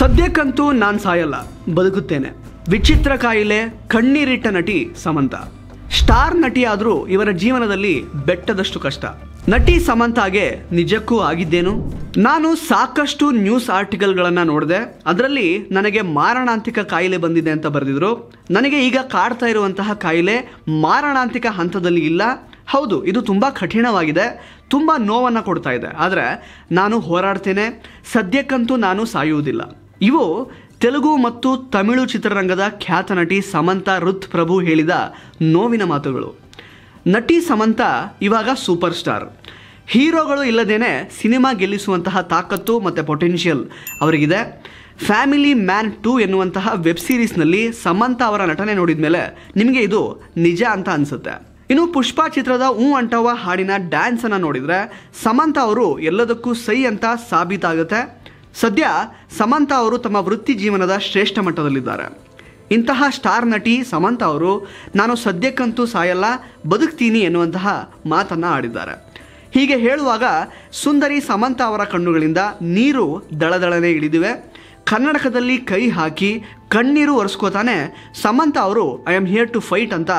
ಸದ್ಯಕ್ಕಂತೂ ನಾನು ಸಾಯಲ್ಲ ಬದುಕುತ್ತೇನೆ ವಿಚಿತ್ರ ಕಾಯಿಲೆ ಕಣ್ಣೀರಿಟ್ಟ ನಟಿ ಸಮಂತ ಸ್ಟಾರ್ ನಟಿಯಾದರೂ ಇವರ ಜೀವನದಲ್ಲಿ ಬೆಟ್ಟದಷ್ಟು ಕಷ್ಟ ನಟಿ ಸಮಂತಾಗೆ ನಿಜಕ್ಕೂ ಆಗಿದ್ದೇನು ನಾನು ಸಾಕಷ್ಟು ನ್ಯೂಸ್ ಆರ್ಟಿಕಲ್ಗಳನ್ನು ನೋಡಿದೆ ಅದರಲ್ಲಿ ನನಗೆ ಮಾರಣಾಂತಿಕ ಕಾಯಿಲೆ ಬಂದಿದೆ ಅಂತ ಬರೆದಿದ್ರು ನನಗೆ ಈಗ ಕಾಡ್ತಾ ಇರುವಂತಹ ಕಾಯಿಲೆ ಮಾರಣಾಂತಿಕ ಹಂತದಲ್ಲಿ ಇಲ್ಲ ಹೌದು ಇದು ತುಂಬ ಕಠಿಣವಾಗಿದೆ ತುಂಬ ನೋವನ್ನು ಕೊಡ್ತಾ ಇದೆ ಆದರೆ ನಾನು ಹೋರಾಡ್ತೇನೆ ಸದ್ಯಕ್ಕಂತೂ ನಾನು ಸಾಯುವುದಿಲ್ಲ ಇವು ತೆಲುಗು ಮತ್ತು ತಮಿಳು ಚಿತ್ರರಂಗದ ಖ್ಯಾತ ನಟಿ ಸಮಂತ ರುತ್ ಪ್ರಭು ಹೇಳಿದ ನೋವಿನ ಮಾತುಗಳು ನಟಿ ಸಮಂತ ಇವಾಗ ಸೂಪರ್ ಸ್ಟಾರ್ ಹೀರೋಗಳು ಇಲ್ಲದೇನೆ ಸಿನಿಮಾ ಗೆಲ್ಲಿಸುವಂತಹ ತಾಕತ್ತು ಮತ್ತು ಪೊಟೆನ್ಷಿಯಲ್ ಅವರಿಗಿದೆ ಫ್ಯಾಮಿಲಿ ಮ್ಯಾನ್ ಟು ಎನ್ನುವಂತಹ ವೆಬ್ ಸೀರೀಸ್ನಲ್ಲಿ ಸಮಂತ ಅವರ ನಟನೆ ನೋಡಿದ ಮೇಲೆ ನಿಮಗೆ ಇದು ನಿಜ ಅಂತ ಅನಿಸುತ್ತೆ ಇನ್ನು ಪುಷ್ಪ ಚಿತ್ರದ ಹೂ ಅಂಟವ ಹಾಡಿನ ಡ್ಯಾನ್ಸನ್ನು ನೋಡಿದರೆ ಸಮಂತ ಅವರು ಎಲ್ಲದಕ್ಕೂ ಸೈ ಅಂತ ಸಾಬೀತಾಗುತ್ತೆ ಸದ್ಯ ಸಮಂತ ಅವರು ತಮ್ಮ ವೃತ್ತಿ ಜೀವನದ ಶ್ರೇಷ್ಠ ಮಟ್ಟದಲ್ಲಿದ್ದಾರೆ ಇಂತಹ ಸ್ಟಾರ್ ನಟಿ ಸಮಂತ ಅವರು ನಾನು ಸದ್ಯಕ್ಕಂತೂ ಸಾಯಲ್ಲ ಬದುಕ್ತೀನಿ ಎನ್ನುವಂತಹ ಮಾತನ್ನು ಆಡಿದ್ದಾರೆ ಹೀಗೆ ಹೇಳುವಾಗ ಸುಂದರಿ ಸಮಂತ ಅವರ ಕಣ್ಣುಗಳಿಂದ ನೀರು ದಳದಳನೆ ಇಳಿದಿವೆ ಕನ್ನಡಕದಲ್ಲಿ ಕೈ ಹಾಕಿ ಕಣ್ಣೀರು ಒರೆಸ್ಕೋತಾನೆ ಸಮಂತ ಅವರು I am here to fight ಅಂತ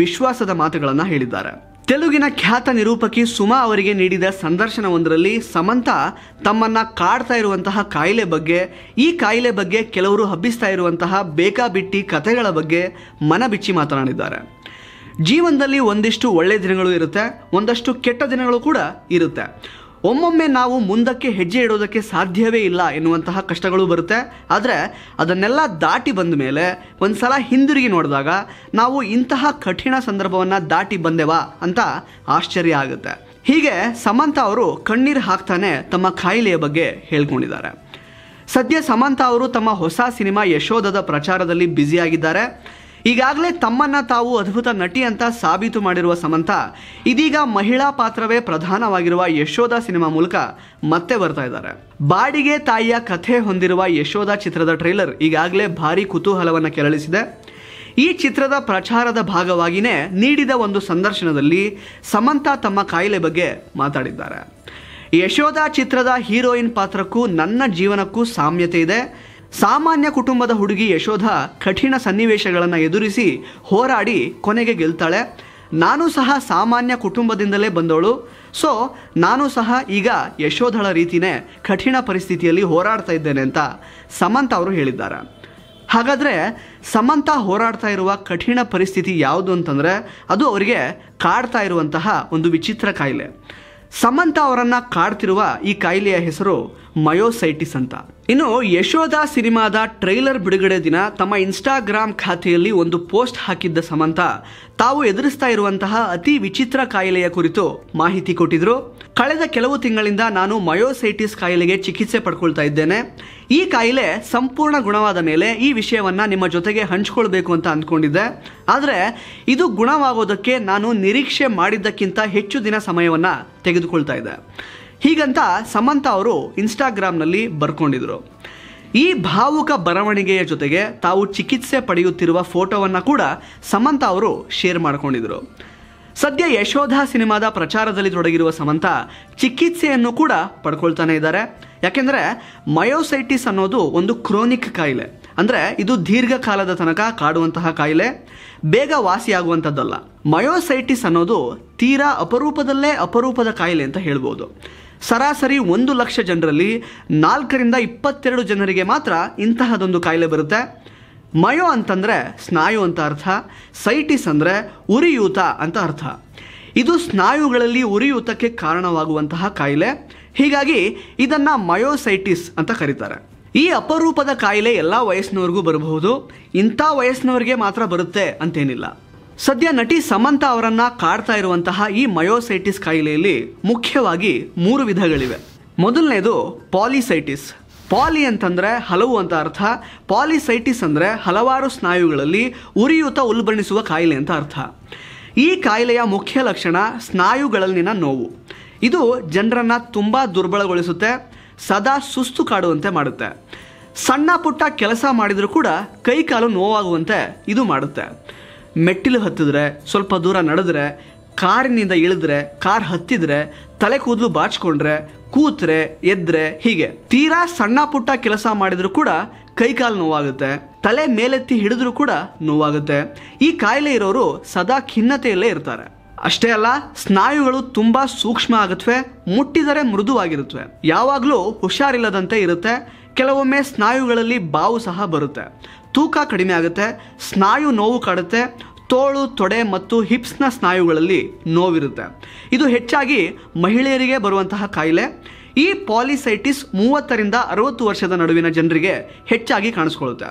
ವಿಶ್ವಾಸದ ಮಾತುಗಳನ್ನು ಹೇಳಿದ್ದಾರೆ ತೆಲುಗಿನ ಖ್ಯಾತ ನಿರೂಪಕಿ ಸುಮಾ ಅವರಿಗೆ ನೀಡಿದ ಸಂದರ್ಶನವೊಂದರಲ್ಲಿ ಸಮಂತ ತಮ್ಮನ್ನು ಕಾಡ್ತಾ ಇರುವಂತಹ ಕಾಯಿಲೆ ಬಗ್ಗೆ ಈ ಕಾಯಿಲೆ ಬಗ್ಗೆ ಕೆಲವರು ಹಬ್ಬಿಸ್ತಾ ಇರುವಂತಹ ಬೇಕಾಬಿಟ್ಟಿ ಕಥೆಗಳ ಬಗ್ಗೆ ಮನಬಿಚ್ಚಿ ಮಾತನಾಡಿದ್ದಾರೆ ಜೀವನದಲ್ಲಿ ಒಂದಿಷ್ಟು ಒಳ್ಳೆಯ ದಿನಗಳು ಇರುತ್ತೆ ಒಂದಷ್ಟು ಕೆಟ್ಟ ದಿನಗಳು ಕೂಡ ಇರುತ್ತೆ ಒಮ್ಮೊಮ್ಮೆ ನಾವು ಮುಂದಕ್ಕೆ ಹೆಜ್ಜೆ ಇಡೋದಕ್ಕೆ ಸಾಧ್ಯವೇ ಇಲ್ಲ ಎನ್ನುವಂತಹ ಕಷ್ಟಗಳು ಬರುತ್ತೆ ಆದರೆ ಅದನ್ನೆಲ್ಲ ದಾಟಿ ಬಂದ ಮೇಲೆ ಒಂದು ಸಲ ಹಿಂದಿರುಗಿ ನೋಡಿದಾಗ ನಾವು ಇಂತಹ ಕಠಿಣ ಸಂದರ್ಭವನ್ನು ದಾಟಿ ಬಂದೆವಾ ಅಂತ ಆಶ್ಚರ್ಯ ಆಗುತ್ತೆ ಹೀಗೆ ಸಮಂತ ಅವರು ಕಣ್ಣೀರು ಹಾಕ್ತಾನೆ ತಮ್ಮ ಕಾಯಿಲೆಯ ಬಗ್ಗೆ ಹೇಳ್ಕೊಂಡಿದ್ದಾರೆ ಸದ್ಯ ಸಮಂತ ಅವರು ತಮ್ಮ ಹೊಸ ಸಿನಿಮಾ ಯಶೋಧದ ಪ್ರಚಾರದಲ್ಲಿ ಬ್ಯುಸಿಯಾಗಿದ್ದಾರೆ ಈಗಾಗಲೇ ತಮ್ಮನ್ನ ತಾವು ಅದ್ಭುತ ನಟಿ ಅಂತ ಸಾಬೀತು ಮಾಡಿರುವ ಸಮಂತ ಇದೀಗ ಮಹಿಳಾ ಪಾತ್ರವೇ ಪ್ರಧಾನವಾಗಿರುವ ಯಶೋಧ ಸಿನಿಮಾ ಮೂಲಕ ಮತ್ತೆ ಬರ್ತಾ ಇದ್ದಾರೆ ಬಾಡಿಗೆ ತಾಯಿಯ ಕಥೆ ಹೊಂದಿರುವ ಯಶೋಧ ಚಿತ್ರದ ಟ್ರೈಲರ್ ಈಗಾಗಲೇ ಭಾರಿ ಕುತೂಹಲವನ್ನು ಕೆರಳಿಸಿದೆ ಈ ಚಿತ್ರದ ಪ್ರಚಾರದ ಭಾಗವಾಗಿಯೇ ನೀಡಿದ ಒಂದು ಸಂದರ್ಶನದಲ್ಲಿ ಸಮಂತ ತಮ್ಮ ಕಾಯಿಲೆ ಬಗ್ಗೆ ಮಾತಾಡಿದ್ದಾರೆ ಯಶೋಧ ಚಿತ್ರದ ಹೀರೋಯಿನ್ ಪಾತ್ರಕ್ಕೂ ನನ್ನ ಜೀವನಕ್ಕೂ ಸಾಮ್ಯತೆ ಇದೆ ಸಾಮಾನ್ಯ ಕುಟುಂಬದ ಹುಡುಗಿ ಯಶೋಧ ಕಠಿಣ ಸನ್ನಿವೇಶಗಳನ್ನು ಎದುರಿಸಿ ಹೋರಾಡಿ ಕೊನೆಗೆ ಗೆಲ್ತಾಳೆ ನಾನು ಸಹ ಸಾಮಾನ್ಯ ಕುಟುಂಬದಿಂದಲೇ ಬಂದವಳು ಸೊ ನಾನು ಸಹ ಈಗ ಯಶೋಧಳ ರೀತಿಯೇ ಕಠಿಣ ಪರಿಸ್ಥಿತಿಯಲ್ಲಿ ಹೋರಾಡ್ತಾ ಇದ್ದೇನೆ ಅಂತ ಸಮಂತ ಅವರು ಹೇಳಿದ್ದಾರೆ ಹಾಗಾದರೆ ಸಮಂತ ಹೋರಾಡ್ತಾ ಇರುವ ಕಠಿಣ ಪರಿಸ್ಥಿತಿ ಯಾವುದು ಅಂತಂದರೆ ಅದು ಅವರಿಗೆ ಕಾಡ್ತಾ ಇರುವಂತಹ ಒಂದು ವಿಚಿತ್ರ ಕಾಯಿಲೆ ಸಮಂತ ಅವರನ್ನು ಕಾಡ್ತಿರುವ ಈ ಕಾಯಿಲೆಯ ಹೆಸರು ಮಯೋಸೈಟಿಸ್ ಅಂತ ಇನ್ನು ಯಶೋಧ ಸಿನಿಮಾದ ಟ್ರೈಲರ್ ಬಿಡುಗಡೆ ದಿನ ತಮ್ಮ ಇನ್ಸ್ಟಾಗ್ರಾಮ್ ಖಾತೆಯಲ್ಲಿ ಒಂದು ಪೋಸ್ಟ್ ಹಾಕಿದ್ದ ಸಮಂತ ತಾವು ಎದುರಿಸ್ತಾ ಇರುವಂತಹ ಅತಿ ವಿಚಿತ್ರ ಕಾಯಿಲೆಯ ಕುರಿತು ಮಾಹಿತಿ ಕೊಟ್ಟಿದ್ರು ಕಳೆದ ಕೆಲವು ತಿಂಗಳಿಂದ ನಾನು ಮಯೋಸೈಟಿಸ್ ಕಾಯಿಲೆಗೆ ಚಿಕಿತ್ಸೆ ಪಡ್ಕೊಳ್ತಾ ಇದ್ದೇನೆ ಈ ಕಾಯಿಲೆ ಸಂಪೂರ್ಣ ಗುಣವಾದ ಮೇಲೆ ಈ ವಿಷಯವನ್ನ ನಿಮ್ಮ ಜೊತೆಗೆ ಹಂಚ್ಕೊಳ್ಬೇಕು ಅಂತ ಅಂದ್ಕೊಂಡಿದ್ದೆ ಆದರೆ ಇದು ಗುಣವಾಗೋದಕ್ಕೆ ನಾನು ನಿರೀಕ್ಷೆ ಮಾಡಿದ್ದಕ್ಕಿಂತ ಹೆಚ್ಚು ದಿನ ಸಮಯವನ್ನು ತೆಗೆದುಕೊಳ್ತಾ ಇದೆ ಹೀಗಂತ ಸಮಂತ ಅವರು ಇನ್ಸ್ಟಾಗ್ರಾಮ್ನಲ್ಲಿ ಬರ್ಕೊಂಡಿದ್ರು ಈ ಭಾವುಕ ಬರವಣಿಗೆಯ ಜೊತೆಗೆ ತಾವು ಚಿಕಿತ್ಸೆ ಪಡೆಯುತ್ತಿರುವ ಫೋಟೋವನ್ನು ಕೂಡ ಸಮಂತ ಅವರು ಶೇರ್ ಮಾಡಿಕೊಂಡಿದ್ರು ಸದ್ಯ ಯಶೋಧ ಸಿನಿಮಾದ ಪ್ರಚಾರದಲ್ಲಿ ತೊಡಗಿರುವ ಸಮಂತ ಚಿಕಿತ್ಸೆಯನ್ನು ಕೂಡ ಪಡ್ಕೊಳ್ತಾನೆ ಇದ್ದಾರೆ ಯಾಕೆಂದರೆ ಮಯೋಸೈಟಿಸ್ ಅನ್ನೋದು ಒಂದು ಕ್ರೋನಿಕ್ ಕಾಯಿಲೆ ಅಂದರೆ ಇದು ದೀರ್ಘಕಾಲದ ತನಕ ಕಾಡುವಂತಹ ಕಾಯಿಲೆ ಬೇಗ ವಾಸಿಯಾಗುವಂಥದ್ದಲ್ಲ ಮಯೋಸೈಟಿಸ್ ಅನ್ನೋದು ತೀರಾ ಅಪರೂಪದಲ್ಲೇ ಅಪರೂಪದ ಕಾಯಿಲೆ ಅಂತ ಹೇಳ್ಬೋದು ಸರಾಸರಿ ಒಂದು ಲಕ್ಷ ಜನರಲ್ಲಿ ನಾಲ್ಕರಿಂದ ಇಪ್ಪತ್ತೆರಡು ಜನರಿಗೆ ಮಾತ್ರ ಇಂತಹದೊಂದು ಕಾಯಿಲೆ ಬರುತ್ತೆ ಮಯೋ ಅಂತಂದರೆ ಸ್ನಾಯು ಅಂತ ಅರ್ಥ ಸೈಟಿಸ್ ಅಂದರೆ ಉರಿಯೂತ ಅಂತ ಅರ್ಥ ಇದು ಸ್ನಾಯುಗಳಲ್ಲಿ ಉರಿಯೂತಕ್ಕೆ ಕಾರಣವಾಗುವಂತಹ ಕಾಯಿಲೆ ಹೀಗಾಗಿ ಇದನ್ನು ಮಯೋಸೈಟಿಸ್ ಅಂತ ಕರೀತಾರೆ ಈ ಅಪರೂಪದ ಕಾಯಿಲೆ ಎಲ್ಲ ವಯಸ್ಸಿನವ್ರಿಗೂ ಬರಬಹುದು ಇಂಥ ವಯಸ್ಸಿನವರಿಗೆ ಮಾತ್ರ ಬರುತ್ತೆ ಅಂತೇನಿಲ್ಲ ಸದ್ಯ ನಟಿ ಸಮಂತ ಅವರನ್ನ ಕಾಡ್ತಾ ಇರುವಂತಹ ಈ ಮಯೋಸೈಟಿಸ್ ಕಾಯಿಲೆಯಲ್ಲಿ ಮುಖ್ಯವಾಗಿ ಮೂರು ವಿಧಗಳಿವೆ ಮೊದಲನೇದು ಪಾಲಿಸೈಟಿಸ್ ಪಾಲಿ ಅಂತಂದರೆ ಹಲವು ಅಂತ ಅರ್ಥ ಪಾಲಿಸೈಟಿಸ್ ಅಂದರೆ ಹಲವಾರು ಸ್ನಾಯುಗಳಲ್ಲಿ ಉರಿಯೂತ ಉಲ್ಬಣಿಸುವ ಕಾಯಿಲೆ ಅಂತ ಅರ್ಥ ಈ ಕಾಯಿಲೆಯ ಮುಖ್ಯ ಲಕ್ಷಣ ಸ್ನಾಯುಗಳಲ್ಲಿನ ನೋವು ಇದು ಜನರನ್ನು ತುಂಬ ದುರ್ಬಲಗೊಳಿಸುತ್ತೆ ಸದಾ ಸುಸ್ತು ಕಾಡುವಂತೆ ಮಾಡುತ್ತೆ ಸಣ್ಣ ಪುಟ್ಟ ಕೆಲಸ ಮಾಡಿದರೂ ಕೂಡ ಕೈಕಾಲು ನೋವಾಗುವಂತೆ ಇದು ಮಾಡುತ್ತೆ ಮೆಟ್ಟಿಲು ಹತ್ತಿದ್ರೆ ಸ್ವಲ್ಪ ದೂರ ನಡೆದ್ರೆ ಕಾರಿನಿಂದ ಇಳಿದ್ರೆ ಕಾರ್ ಹತ್ತಿದ್ರೆ ತಲೆ ಕೂದಲು ಬಾಚಿಕೊಂಡ್ರೆ ಕೂತ್ರೆ ಎದ್ರೆ ಹೀಗೆ ತೀರಾ ಸಣ್ಣ ಪುಟ್ಟ ಕೆಲಸ ಮಾಡಿದ್ರು ಕೂಡ ಕೈಕಾಲು ನೋವಾಗುತ್ತೆ ತಲೆ ಮೇಲೆತ್ತಿ ಹಿಡಿದ್ರೂ ಕೂಡ ನೋವಾಗುತ್ತೆ ಈ ಕಾಯಿಲೆ ಇರೋರು ಸದಾ ಖಿನ್ನತೆಯಲ್ಲೇ ಇರ್ತಾರೆ ಅಷ್ಟೇ ಅಲ್ಲ ಸ್ನಾಯುಗಳು ತುಂಬಾ ಸೂಕ್ಷ್ಮ ಆಗುತ್ತವೆ ಮುಟ್ಟಿದರೆ ಮೃದುವಾಗಿರುತ್ತವೆ ಯಾವಾಗಲೂ ಹುಷಾರಿಲ್ಲದಂತೆ ಇರುತ್ತೆ ಕೆಲವೊಮ್ಮೆ ಸ್ನಾಯುಗಳಲ್ಲಿ ಬಾವು ಸಹ ಬರುತ್ತೆ ತೂಕ ಕಡಿಮೆ ಆಗುತ್ತೆ ಸ್ನಾಯು ನೋವು ಕಾಡುತ್ತೆ ತೋಳು ತೊಡೆ ಮತ್ತು ಹಿಪ್ಸ್ನ ಸ್ನಾಯುಗಳಲ್ಲಿ ನೋವಿರುತ್ತೆ ಇದು ಹೆಚ್ಚಾಗಿ ಮಹಿಳೆಯರಿಗೆ ಬರುವಂತಹ ಕಾಯಿಲೆ ಈ ಪಾಲಿಸೈಟಿಸ್ ಮೂವತ್ತರಿಂದ ಅರವತ್ತು ವರ್ಷದ ನಡುವಿನ ಜನರಿಗೆ ಹೆಚ್ಚಾಗಿ ಕಾಣಿಸ್ಕೊಳ್ಳುತ್ತೆ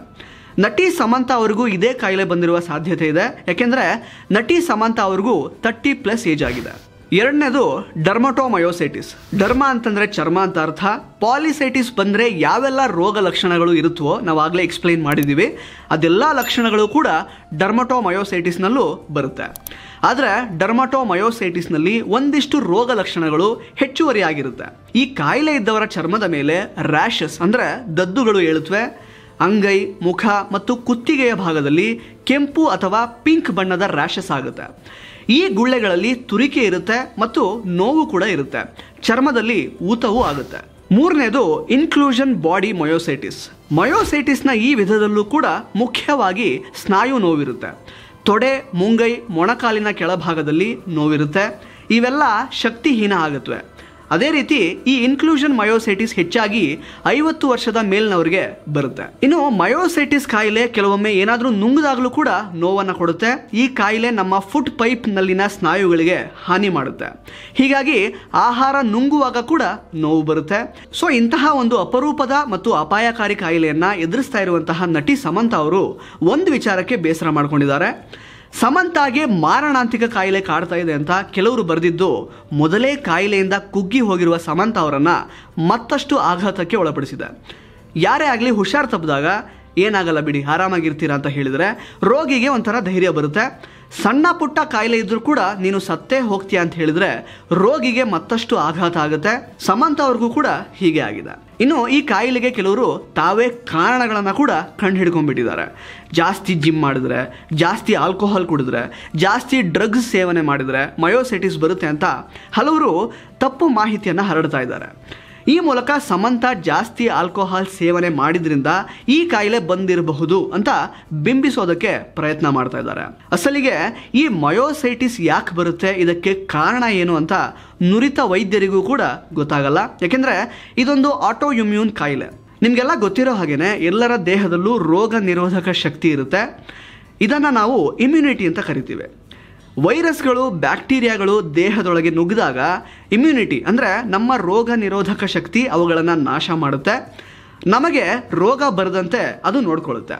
ನಟಿ ಸಮಂತ ಅವ್ರಿಗೂ ಇದೇ ಕಾಯಿಲೆ ಬಂದಿರುವ ಸಾಧ್ಯತೆ ಇದೆ ಯಾಕೆಂದರೆ ನಟಿ ಸಮಂತ ಅವ್ರಿಗೂ ತರ್ಟಿ ಪ್ಲಸ್ ಏಜ್ ಆಗಿದೆ ಎರಡನೇದು ಡರ್ಮಟೋಮಯೋಸೈಟಿಸ್ ಡರ್ಮ ಅಂತಂದರೆ ಚರ್ಮ ಅಂತ ಅರ್ಥ ಪಾಲಿಸೈಟಿಸ್ ಬಂದರೆ ಯಾವೆಲ್ಲ ರೋಗ ಲಕ್ಷಣಗಳು ಇರುತ್ತೋ ನಾವಾಗಲೇ ಎಕ್ಸ್ಪ್ಲೈನ್ ಮಾಡಿದ್ದೀವಿ ಅದೆಲ್ಲ ಲಕ್ಷಣಗಳು ಕೂಡ ಡರ್ಮಟೋಮಯೋಸೈಟಿಸ್ನಲ್ಲೂ ಬರುತ್ತೆ ಆದರೆ ಡರ್ಮಟೋಮಯೋಸೈಟಿಸ್ನಲ್ಲಿ ಒಂದಿಷ್ಟು ರೋಗ ಲಕ್ಷಣಗಳು ಆಗಿರುತ್ತೆ ಈ ಕಾಯಿಲೆ ಇದ್ದವರ ಚರ್ಮದ ಮೇಲೆ ರ್ಯಾಷಸ್ ಅಂದರೆ ದದ್ದುಗಳು ಏಳುತ್ತವೆ ಅಂಗೈ ಮುಖ ಮತ್ತು ಕುತ್ತಿಗೆಯ ಭಾಗದಲ್ಲಿ ಕೆಂಪು ಅಥವಾ ಪಿಂಕ್ ಬಣ್ಣದ ರ್ಯಾಷಸ್ ಆಗುತ್ತೆ ಈ ಗುಳ್ಳೆಗಳಲ್ಲಿ ತುರಿಕೆ ಇರುತ್ತೆ ಮತ್ತು ನೋವು ಕೂಡ ಇರುತ್ತೆ ಚರ್ಮದಲ್ಲಿ ಊತವೂ ಆಗುತ್ತೆ ಮೂರನೇದು ಇನ್ಕ್ಲೂಷನ್ ಬಾಡಿ ಮಯೋಸೈಟಿಸ್ ಮಯೋಸೈಟಿಸ್ನ ಈ ವಿಧದಲ್ಲೂ ಕೂಡ ಮುಖ್ಯವಾಗಿ ಸ್ನಾಯು ನೋವಿರುತ್ತೆ ತೊಡೆ ಮುಂಗೈ ಮೊಣಕಾಲಿನ ಕೆಳಭಾಗದಲ್ಲಿ ನೋವಿರುತ್ತೆ ಇವೆಲ್ಲ ಶಕ್ತಿಹೀನ ಆಗುತ್ತವೆ ಅದೇ ರೀತಿ ಈ ಇನ್ಕ್ಲೂಷನ್ ಮಯೋಸೈಟಿಸ್ ಹೆಚ್ಚಾಗಿ ಐವತ್ತು ವರ್ಷದ ಮೇಲ್ನವರಿಗೆ ಬರುತ್ತೆ ಇನ್ನು ಮಯೋಸೈಟಿಸ್ ಕಾಯಿಲೆ ಕೆಲವೊಮ್ಮೆ ಏನಾದರೂ ನುಂಗದಾಗಲೂ ಕೂಡ ನೋವನ್ನು ಕೊಡುತ್ತೆ ಈ ಕಾಯಿಲೆ ನಮ್ಮ ಫುಟ್ ಪೈಪ್ ನಲ್ಲಿನ ಸ್ನಾಯುಗಳಿಗೆ ಹಾನಿ ಮಾಡುತ್ತೆ ಹೀಗಾಗಿ ಆಹಾರ ನುಂಗುವಾಗ ಕೂಡ ನೋವು ಬರುತ್ತೆ ಸೊ ಇಂತಹ ಒಂದು ಅಪರೂಪದ ಮತ್ತು ಅಪಾಯಕಾರಿ ಕಾಯಿಲೆಯನ್ನ ಎದುರಿಸ್ತಾ ಇರುವಂತಹ ನಟಿ ಸಮಂತ ಅವರು ಒಂದು ವಿಚಾರಕ್ಕೆ ಬೇಸರ ಮಾಡಿಕೊಂಡಿದ್ದಾರೆ ಸಮಂತಾಗೆ ಮಾರಣಾಂತಿಕ ಕಾಯಿಲೆ ಕಾಡ್ತಾ ಇದೆ ಅಂತ ಕೆಲವರು ಬರೆದಿದ್ದು ಮೊದಲೇ ಕಾಯಿಲೆಯಿಂದ ಕುಗ್ಗಿ ಹೋಗಿರುವ ಸಮಂತ ಅವರನ್ನು ಮತ್ತಷ್ಟು ಆಘಾತಕ್ಕೆ ಒಳಪಡಿಸಿದೆ ಯಾರೇ ಆಗಲಿ ಹುಷಾರು ತಪ್ಪಿದಾಗ ಏನಾಗಲ್ಲ ಬಿಡಿ ಆರಾಮಾಗಿರ್ತೀರಾ ಅಂತ ಹೇಳಿದರೆ ರೋಗಿಗೆ ಒಂಥರ ಧೈರ್ಯ ಬರುತ್ತೆ ಸಣ್ಣ ಪುಟ್ಟ ಕಾಯಿಲೆ ಇದ್ದರೂ ಕೂಡ ನೀನು ಸತ್ತೇ ಹೋಗ್ತೀಯ ಅಂತ ಹೇಳಿದ್ರೆ ರೋಗಿಗೆ ಮತ್ತಷ್ಟು ಆಘಾತ ಆಗುತ್ತೆ ಸಮಂತ ಅವ್ರಿಗೂ ಕೂಡ ಹೀಗೆ ಆಗಿದೆ ಇನ್ನು ಈ ಕಾಯಿಲೆಗೆ ಕೆಲವರು ತಾವೇ ಕಾರಣಗಳನ್ನು ಕೂಡ ಕಂಡು ಹಿಡ್ಕೊಂಡ್ಬಿಟ್ಟಿದ್ದಾರೆ ಜಾಸ್ತಿ ಜಿಮ್ ಮಾಡಿದ್ರೆ ಜಾಸ್ತಿ ಆಲ್ಕೋಹಾಲ್ ಕುಡಿದ್ರೆ ಜಾಸ್ತಿ ಡ್ರಗ್ಸ್ ಸೇವನೆ ಮಾಡಿದರೆ ಮಯೋಸೆಟಿಸ್ ಬರುತ್ತೆ ಅಂತ ಹಲವರು ತಪ್ಪು ಮಾಹಿತಿಯನ್ನು ಹರಡ್ತಾ ಇದ್ದಾರೆ ಈ ಮೂಲಕ ಸಮಂತ ಜಾಸ್ತಿ ಆಲ್ಕೋಹಾಲ್ ಸೇವನೆ ಮಾಡಿದ್ರಿಂದ ಈ ಕಾಯಿಲೆ ಬಂದಿರಬಹುದು ಅಂತ ಬಿಂಬಿಸೋದಕ್ಕೆ ಪ್ರಯತ್ನ ಮಾಡ್ತಾ ಇದ್ದಾರೆ ಅಸಲಿಗೆ ಈ ಮಯೋಸೈಟಿಸ್ ಯಾಕೆ ಬರುತ್ತೆ ಇದಕ್ಕೆ ಕಾರಣ ಏನು ಅಂತ ನುರಿತ ವೈದ್ಯರಿಗೂ ಕೂಡ ಗೊತ್ತಾಗಲ್ಲ ಯಾಕೆಂದ್ರೆ ಇದೊಂದು ಆಟೋ ಇಮ್ಯೂನ್ ಕಾಯಿಲೆ ನಿಮಗೆಲ್ಲ ಗೊತ್ತಿರೋ ಹಾಗೇನೆ ಎಲ್ಲರ ದೇಹದಲ್ಲೂ ರೋಗ ನಿರೋಧಕ ಶಕ್ತಿ ಇರುತ್ತೆ ಇದನ್ನು ನಾವು ಇಮ್ಯುನಿಟಿ ಅಂತ ಕರಿತೀವಿ ವೈರಸ್ಗಳು ಬ್ಯಾಕ್ಟೀರಿಯಾಗಳು ದೇಹದೊಳಗೆ ನುಗ್ಗಿದಾಗ ಇಮ್ಯುನಿಟಿ ಅಂದರೆ ನಮ್ಮ ರೋಗ ನಿರೋಧಕ ಶಕ್ತಿ ಅವುಗಳನ್ನು ನಾಶ ಮಾಡುತ್ತೆ ನಮಗೆ ರೋಗ ಬರದಂತೆ ಅದು ನೋಡ್ಕೊಳ್ಳುತ್ತೆ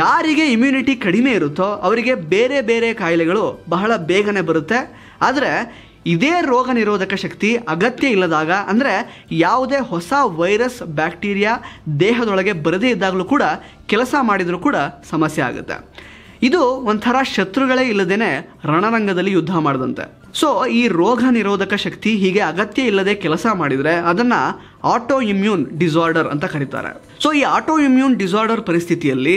ಯಾರಿಗೆ ಇಮ್ಯುನಿಟಿ ಕಡಿಮೆ ಇರುತ್ತೋ ಅವರಿಗೆ ಬೇರೆ ಬೇರೆ ಕಾಯಿಲೆಗಳು ಬಹಳ ಬೇಗನೆ ಬರುತ್ತೆ ಆದರೆ ಇದೇ ರೋಗ ನಿರೋಧಕ ಶಕ್ತಿ ಅಗತ್ಯ ಇಲ್ಲದಾಗ ಅಂದರೆ ಯಾವುದೇ ಹೊಸ ವೈರಸ್ ಬ್ಯಾಕ್ಟೀರಿಯಾ ದೇಹದೊಳಗೆ ಬರದೇ ಇದ್ದಾಗಲೂ ಕೂಡ ಕೆಲಸ ಮಾಡಿದರೂ ಕೂಡ ಸಮಸ್ಯೆ ಆಗುತ್ತೆ ಇದು ಒಂಥರ ಶತ್ರುಗಳೇ ಇಲ್ಲದೇನೆ ರಣರಂಗದಲ್ಲಿ ಯುದ್ಧ ಮಾಡಿದಂತೆ ಸೊ ಈ ರೋಗ ನಿರೋಧಕ ಶಕ್ತಿ ಹೀಗೆ ಅಗತ್ಯ ಇಲ್ಲದೆ ಕೆಲಸ ಮಾಡಿದರೆ ಅದನ್ನು ಆಟೋ ಇಮ್ಯೂನ್ ಡಿಸಾರ್ಡರ್ ಅಂತ ಕರೀತಾರೆ ಸೊ ಈ ಆಟೋ ಇಮ್ಯೂನ್ ಡಿಸಾರ್ಡರ್ ಪರಿಸ್ಥಿತಿಯಲ್ಲಿ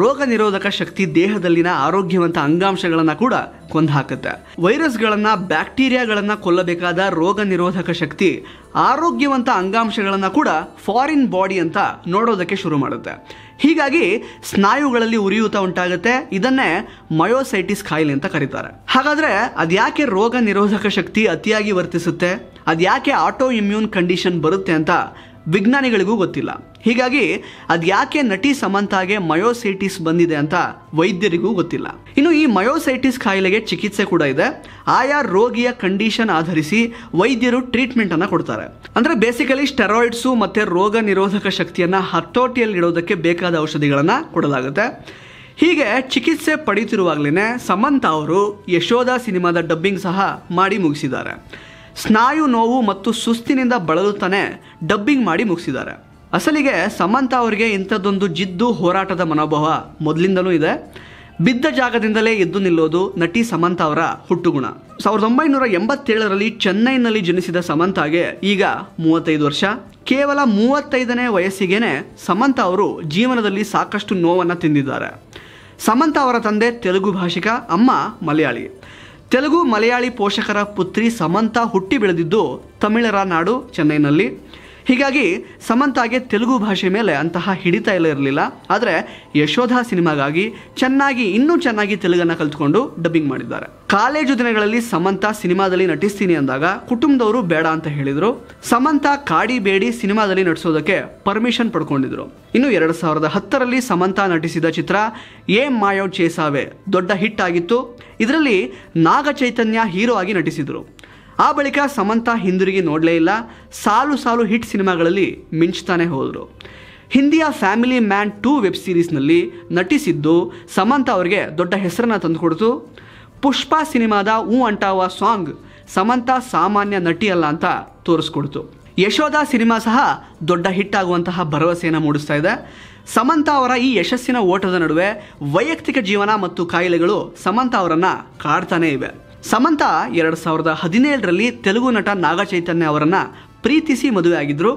ರೋಗ ನಿರೋಧಕ ಶಕ್ತಿ ದೇಹದಲ್ಲಿನ ಆರೋಗ್ಯವಂತ ಅಂಗಾಂಶಗಳನ್ನು ಕೂಡ ಕೊಂದು ಹಾಕುತ್ತೆ ವೈರಸ್ಗಳನ್ನು ಬ್ಯಾಕ್ಟೀರಿಯಾಗಳನ್ನು ಕೊಲ್ಲಬೇಕಾದ ರೋಗ ನಿರೋಧಕ ಶಕ್ತಿ ಆರೋಗ್ಯವಂತ ಅಂಗಾಂಶಗಳನ್ನು ಕೂಡ ಫಾರಿನ್ ಬಾಡಿ ಅಂತ ನೋಡೋದಕ್ಕೆ ಶುರು ಮಾಡುತ್ತೆ ಹೀಗಾಗಿ ಸ್ನಾಯುಗಳಲ್ಲಿ ಉರಿಯೂತ ಉಂಟಾಗುತ್ತೆ ಇದನ್ನೇ ಮಯೋಸೈಟಿಸ್ ಕಾಯಿಲೆ ಅಂತ ಕರೀತಾರೆ ಹಾಗಾದ್ರೆ ಅದ್ಯಾಕೆ ರೋಗ ನಿರೋಧಕ ಶಕ್ತಿ ಅತಿಯಾಗಿ ವರ್ತಿಸುತ್ತೆ ಅದ್ಯಾಕೆ ಆಟೋ ಇಮ್ಯೂನ್ ಕಂಡೀಷನ್ ಬರುತ್ತೆ ಅಂತ ವಿಜ್ಞಾನಿಗಳಿಗೂ ಗೊತ್ತಿಲ್ಲ ಹೀಗಾಗಿ ಅದ್ಯಾಕೆ ಯಾಕೆ ನಟಿ ಸಮಂತಾಗೆ ಮಯೋಸೈಟಿಸ್ ಬಂದಿದೆ ಅಂತ ವೈದ್ಯರಿಗೂ ಗೊತ್ತಿಲ್ಲ ಇನ್ನು ಈ ಮಯೋಸೈಟಿಸ್ ಕಾಯಿಲೆಗೆ ಚಿಕಿತ್ಸೆ ಕೂಡ ಇದೆ ಆಯಾ ರೋಗಿಯ ಕಂಡೀಷನ್ ಆಧರಿಸಿ ವೈದ್ಯರು ಟ್ರೀಟ್ಮೆಂಟ್ ಅನ್ನ ಕೊಡ್ತಾರೆ ಅಂದ್ರೆ ಬೇಸಿಕಲಿ ಸ್ಟೆರಾಯ್ಡ್ಸು ಮತ್ತೆ ರೋಗ ನಿರೋಧಕ ಶಕ್ತಿಯನ್ನ ಇಡೋದಕ್ಕೆ ಬೇಕಾದ ಔಷಧಿಗಳನ್ನು ಕೊಡಲಾಗುತ್ತೆ ಹೀಗೆ ಚಿಕಿತ್ಸೆ ಪಡೆಯುತ್ತಿರುವಾಗಲೇ ಸಮಂತ ಅವರು ಯಶೋಧ ಸಿನಿಮಾದ ಡಬ್ಬಿಂಗ್ ಸಹ ಮಾಡಿ ಮುಗಿಸಿದ್ದಾರೆ ಸ್ನಾಯು ನೋವು ಮತ್ತು ಸುಸ್ತಿನಿಂದ ಬಳಲುತ್ತಾನೆ ಡಬ್ಬಿಂಗ್ ಮಾಡಿ ಮುಗಿಸಿದ್ದಾರೆ ಅಸಲಿಗೆ ಸಮಂತ ಅವರಿಗೆ ಇಂಥದ್ದೊಂದು ಜಿದ್ದು ಹೋರಾಟದ ಮನೋಭಾವ ಮೊದಲಿಂದಲೂ ಇದೆ ಬಿದ್ದ ಜಾಗದಿಂದಲೇ ಎದ್ದು ನಿಲ್ಲೋದು ನಟಿ ಸಮಂತ ಅವರ ಹುಟ್ಟುಗುಣ ಸಾವಿರದ ಒಂಬೈನೂರ ಎಂಬತ್ತೇಳರಲ್ಲಿ ಚೆನ್ನೈನಲ್ಲಿ ಜನಿಸಿದ ಸಮಂತಾಗೆ ಈಗ ಮೂವತ್ತೈದು ವರ್ಷ ಕೇವಲ ಮೂವತ್ತೈದನೇ ವಯಸ್ಸಿಗೇನೆ ಸಮಂತ ಅವರು ಜೀವನದಲ್ಲಿ ಸಾಕಷ್ಟು ನೋವನ್ನು ತಿಂದಿದ್ದಾರೆ ಸಮಂತ ಅವರ ತಂದೆ ತೆಲುಗು ಭಾಷಿಕ ಅಮ್ಮ ಮಲಯಾಳಿ ತೆಲುಗು ಮಲಯಾಳಿ ಪೋಷಕರ ಪುತ್ರಿ ಸಮಂತ ಹುಟ್ಟಿ ಬೆಳೆದಿದ್ದು ತಮಿಳರ ನಾಡು ಚೆನ್ನೈನಲ್ಲಿ ಹೀಗಾಗಿ ಸಮಂತಾಗೆ ತೆಲುಗು ಭಾಷೆ ಮೇಲೆ ಅಂತಹ ಹಿಡಿತ ಎಲ್ಲ ಇರಲಿಲ್ಲ ಆದರೆ ಯಶೋಧ ಸಿನಿಮಾಗಾಗಿ ಚೆನ್ನಾಗಿ ಇನ್ನೂ ಚೆನ್ನಾಗಿ ತೆಲುಗನ್ನು ಕಲಿತ್ಕೊಂಡು ಡಬ್ಬಿಂಗ್ ಮಾಡಿದ್ದಾರೆ ಕಾಲೇಜು ದಿನಗಳಲ್ಲಿ ಸಮಂತ ಸಿನಿಮಾದಲ್ಲಿ ನಟಿಸ್ತೀನಿ ಅಂದಾಗ ಕುಟುಂಬದವರು ಬೇಡ ಅಂತ ಹೇಳಿದರು ಸಮಂತ ಕಾಡಿ ಬೇಡಿ ಸಿನಿಮಾದಲ್ಲಿ ನಟಿಸೋದಕ್ಕೆ ಪರ್ಮಿಷನ್ ಪಡ್ಕೊಂಡಿದ್ರು ಇನ್ನು ಎರಡು ಸಾವಿರದ ಹತ್ತರಲ್ಲಿ ಸಮಂತ ನಟಿಸಿದ ಚಿತ್ರ ಏ ಮಾಯೋ ಚೇಸಾವೆ ದೊಡ್ಡ ಹಿಟ್ ಆಗಿತ್ತು ಇದರಲ್ಲಿ ನಾಗ ಚೈತನ್ಯ ಹೀರೋ ಆಗಿ ನಟಿಸಿದರು ಆ ಬಳಿಕ ಸಮಂತಾ ಹಿಂದಿರುಗಿ ನೋಡಲೇ ಇಲ್ಲ ಸಾಲು ಸಾಲು ಹಿಟ್ ಸಿನಿಮಾಗಳಲ್ಲಿ ಮಿಂಚ್ತಾನೆ ಹೋದರು ಹಿಂದಿಯ ಫ್ಯಾಮಿಲಿ ಮ್ಯಾನ್ ಟೂ ವೆಬ್ ಸೀರೀಸ್ನಲ್ಲಿ ನಟಿಸಿದ್ದು ಸಮಂತ ಅವರಿಗೆ ದೊಡ್ಡ ಹೆಸರನ್ನು ತಂದುಕೊಡ್ತು ಪುಷ್ಪ ಸಿನಿಮಾದ ಊ ಅಂಟಾವ ಸಾಂಗ್ ಸಮಂತ ಸಾಮಾನ್ಯ ನಟಿ ಅಲ್ಲ ಅಂತ ತೋರಿಸ್ಕೊಡ್ತು ಯಶೋಧ ಸಿನಿಮಾ ಸಹ ದೊಡ್ಡ ಹಿಟ್ ಆಗುವಂತಹ ಭರವಸೆಯನ್ನು ಮೂಡಿಸ್ತಾ ಇದೆ ಸಮಂತ ಅವರ ಈ ಯಶಸ್ಸಿನ ಓಟದ ನಡುವೆ ವೈಯಕ್ತಿಕ ಜೀವನ ಮತ್ತು ಕಾಯಿಲೆಗಳು ಸಮಂತ ಅವರನ್ನು ಕಾಡ್ತಾನೇ ಇವೆ ಸಮಂತ ಎರಡು ಸಾವಿರದ ಹದಿನೇಳರಲ್ಲಿ ತೆಲುಗು ನಟ ನಾಗಚೈತನ್ಯ ಅವರನ್ನು ಪ್ರೀತಿಸಿ ಮದುವೆಯಾಗಿದ್ದರು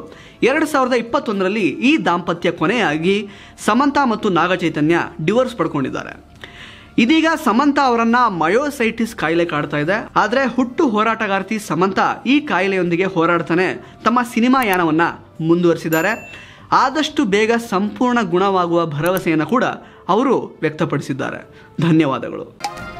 ಎರಡು ಸಾವಿರದ ಇಪ್ಪತ್ತೊಂದರಲ್ಲಿ ಈ ದಾಂಪತ್ಯ ಕೊನೆಯಾಗಿ ಸಮಂತ ಮತ್ತು ನಾಗಚೈತನ್ಯ ಡಿವೋರ್ಸ್ ಪಡ್ಕೊಂಡಿದ್ದಾರೆ ಇದೀಗ ಸಮಂತ ಅವರನ್ನು ಮಯೋಸೈಟಿಸ್ ಕಾಯಿಲೆ ಕಾಡ್ತಾ ಇದೆ ಆದರೆ ಹುಟ್ಟು ಹೋರಾಟಗಾರ್ತಿ ಸಮಂತ ಈ ಕಾಯಿಲೆಯೊಂದಿಗೆ ಹೋರಾಡ್ತಾನೆ ತಮ್ಮ ಸಿನಿಮಾ ಯಾನವನ್ನು ಮುಂದುವರಿಸಿದ್ದಾರೆ ಆದಷ್ಟು ಬೇಗ ಸಂಪೂರ್ಣ ಗುಣವಾಗುವ ಭರವಸೆಯನ್ನು ಕೂಡ ಅವರು ವ್ಯಕ್ತಪಡಿಸಿದ್ದಾರೆ ಧನ್ಯವಾದಗಳು